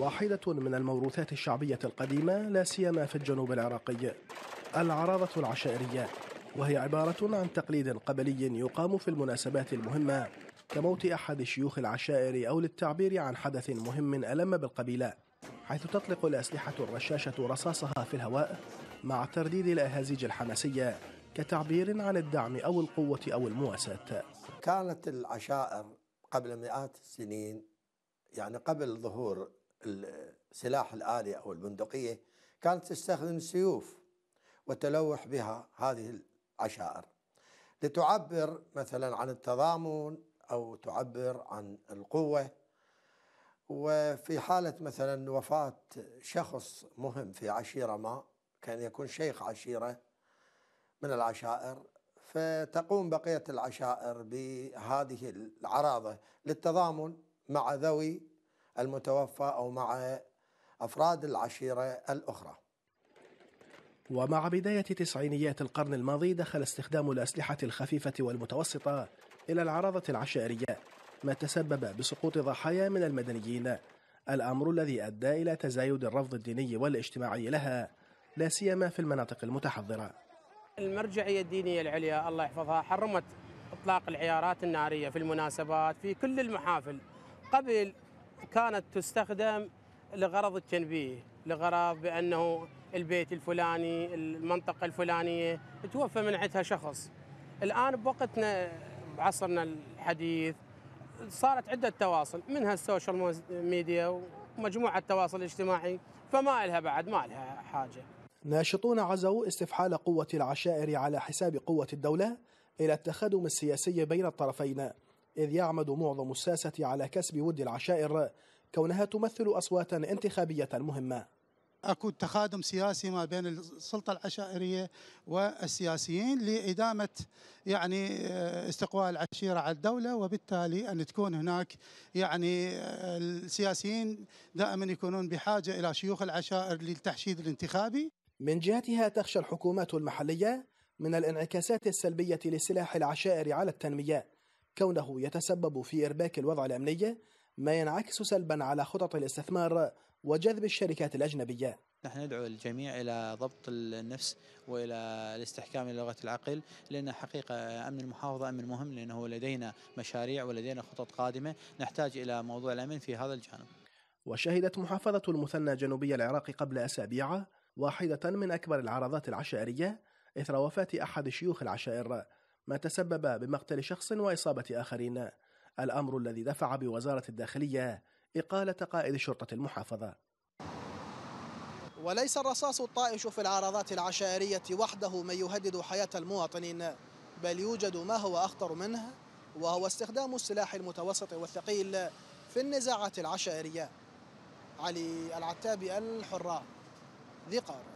واحدة من الموروثات الشعبية القديمة لا سيما في الجنوب العراقي العراضة العشائرية وهي عبارة عن تقليد قبلي يقام في المناسبات المهمة كموت أحد شيوخ العشائر أو للتعبير عن حدث مهم ألم بالقبيلة حيث تطلق الأسلحة الرشاشة رصاصها في الهواء مع ترديد الأهازيج الحماسية كتعبير عن الدعم أو القوة أو المواساة كانت العشائر قبل مئات السنين يعني قبل ظهور السلاح الآلي أو البندقية كانت تستخدم السيوف وتلوح بها هذه العشائر لتعبر مثلا عن التضامن أو تعبر عن القوة وفي حالة مثلا وفاة شخص مهم في عشيرة ما كان يكون شيخ عشيرة من العشائر فتقوم بقية العشائر بهذه العراضة للتضامن مع ذوي المتوفى أو مع أفراد العشيرة الأخرى ومع بداية تسعينيات القرن الماضي دخل استخدام الأسلحة الخفيفة والمتوسطة إلى العراضة العشائرية ما تسبب بسقوط ضحايا من المدنيين الأمر الذي أدى إلى تزايد الرفض الديني والاجتماعي لها لا سيما في المناطق المتحضرة المرجعية الدينية العليا الله يحفظها حرمت إطلاق العيارات النارية في المناسبات في كل المحافل قبل كانت تستخدم لغرض التنبيه لغرض بأنه البيت الفلاني المنطقة الفلانية توفى من عندها شخص الآن بوقتنا بعصرنا الحديث صارت عدة تواصل منها السوشيال ميديا ومجموعة التواصل الاجتماعي فما لها بعد ما لها حاجة ناشطون عزوا استفحال قوة العشائر على حساب قوة الدولة إلى التخادم السياسي بين الطرفين إذ يعمد معظم الساسة على كسب ود العشائر كونها تمثل أصواتا انتخابية مهمة أكو تخادم سياسي ما بين السلطة العشائرية والسياسيين لإدامة يعني آه، استقواء العشيرة على الدولة وبالتالي أن تكون هناك يعني آه، السياسيين دائما يكونون بحاجة إلى شيوخ العشائر للتحشيد الانتخابي من جهتها تخشى الحكومات المحلية من الانعكاسات السلبية لسلاح العشائر على التنمية كونه يتسبب في إرباك الوضع الأمني ما ينعكس سلبا على خطط الاستثمار وجذب الشركات الأجنبية نحن ندعو الجميع إلى ضبط النفس وإلى الاستحكام للغة العقل لأن حقيقة أمن المحافظة أمن مهم لأنه لدينا مشاريع ولدينا خطط قادمة نحتاج إلى موضوع الأمن في هذا الجانب وشهدت محافظة المثنى جنوبي العراق قبل أسابيع واحدة من أكبر العرضات العشائرية إثر وفاة أحد شيوخ العشائر ما تسبب بمقتل شخص وإصابة آخرين الأمر الذي دفع بوزارة الداخلية إقالة قائد شرطة المحافظة وليس الرصاص الطائش في العارضات العشائرية وحده من يهدد حياة المواطنين بل يوجد ما هو أخطر منه وهو استخدام السلاح المتوسط والثقيل في النزاعات العشائرية علي العتابي ذي ذقار